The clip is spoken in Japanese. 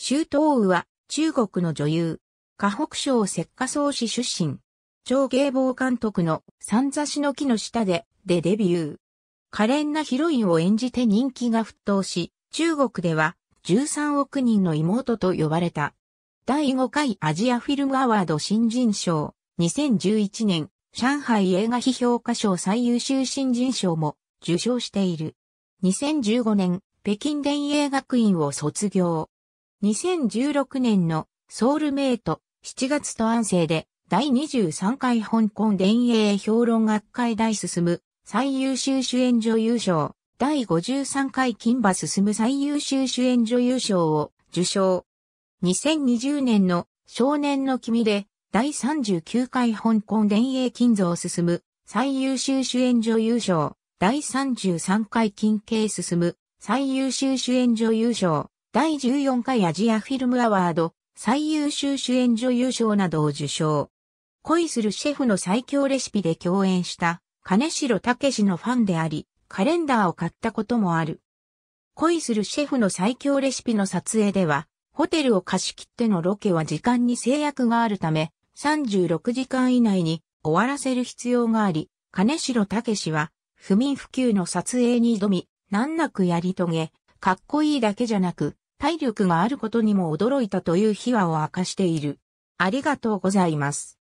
周東宇は中国の女優、河北省石化草市出身、超芸坊監督の三座しの木の下で、でデビュー。可憐なヒロインを演じて人気が沸騰し、中国では13億人の妹と呼ばれた。第5回アジアフィルムアワード新人賞、2011年、上海映画批評家賞最優秀新人賞も受賞している。2015年、北京電影学院を卒業。2016年のソウルメイト7月と安静で第23回香港電影評論学会大進む最優秀主演女優賞第53回金馬進む最優秀主演女優賞を受賞。2020年の少年の君で第39回香港電影金像進む最優秀主演女優賞第33回金慶進む最優秀主演女優賞第14回アジアフィルムアワード最優秀主演女優賞などを受賞。恋するシェフの最強レシピで共演した金城武のファンであり、カレンダーを買ったこともある。恋するシェフの最強レシピの撮影では、ホテルを貸し切ってのロケは時間に制約があるため、36時間以内に終わらせる必要があり、金城武は不眠不休の撮影に挑み、難なくやり遂げ、かっこいいだけじゃなく、体力があることにも驚いたという秘話を明かしている。ありがとうございます。